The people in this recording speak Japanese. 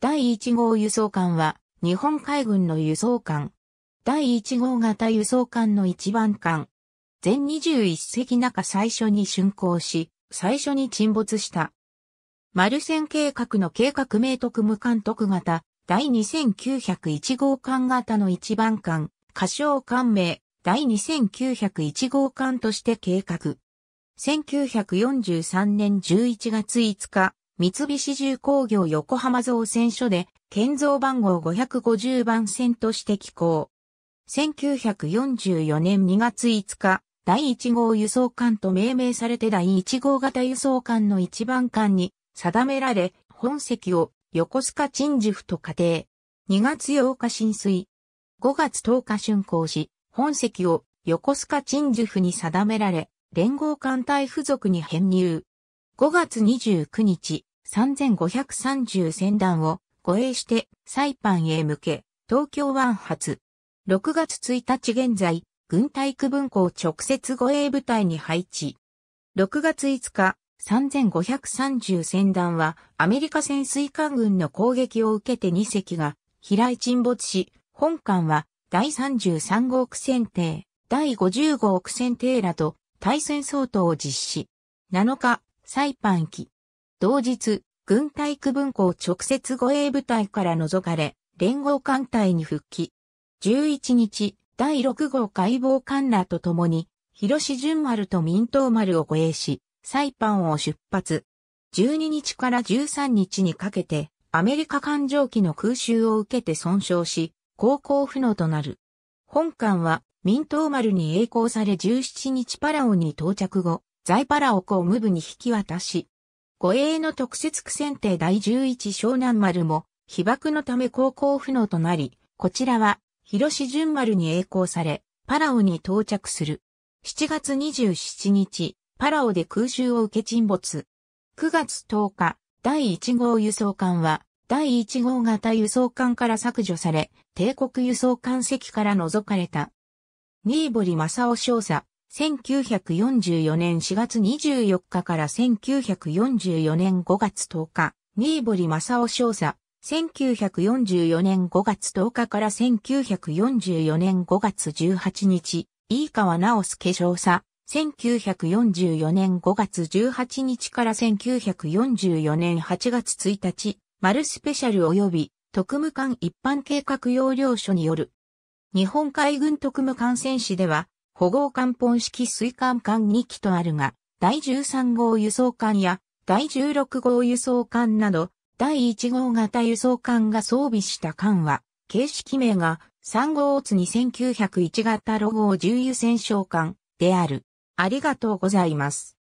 第1号輸送艦は、日本海軍の輸送艦。第1号型輸送艦の一番艦。全21隻中最初に竣工し、最初に沈没した。丸船計画の計画名特無監督型、第2901号艦型の一番艦、仮称艦名、第2901号艦として計画。1943年11月5日、三菱重工業横浜造船所で建造番号550番線として寄港。1944年2月5日、第1号輸送艦と命名されて第1号型輸送艦の一番艦に定められ、本籍を横須賀鎮守府と仮定。2月8日浸水。5月10日竣工し、本籍を横須賀鎮守府に定められ、連合艦隊付属に編入。5月29日、3530船団を護衛してサイパンへ向け、東京湾発。6月1日現在、軍隊区分校直接護衛部隊に配置。6月5日、3530船団はアメリカ潜水艦軍の攻撃を受けて2隻が飛来沈没し、本艦は第33号区船艇、第5 5号区船艇らと対戦相当を実施。7日、サイパン機、同日、軍隊区分校直接護衛部隊から除かれ、連合艦隊に復帰。11日、第6号解剖艦らと共に、広志純丸と民党丸を護衛し、サイパンを出発。12日から13日にかけて、アメリカ艦上機の空襲を受けて損傷し、航行不能となる。本艦は、民党丸に栄光され17日パラオに到着後、在パラオ公務部に引き渡し、護衛の特設区選定第11湘南丸も、被爆のため航行不能となり、こちらは、広志丸に栄光され、パラオに到着する。7月27日、パラオで空襲を受け沈没。9月10日、第1号輸送艦は、第1号型輸送艦から削除され、帝国輸送艦籍から除かれた。新堀正雄少佐、1944年4月24日から1944年5月10日、新堀正夫少佐、1944年5月10日から1944年5月18日、飯川直介少佐、1944年5月18日から1944年8月1日、マルスペシャル及び特務官一般計画要領書による。日本海軍特務艦船史では、保護艦本式水艦艦2機とあるが、第13号輸送艦や第16号輸送艦など、第1号型輸送艦が装備した艦は、形式名が3号津2901型ロゴ重油戦勝艦である。ありがとうございます。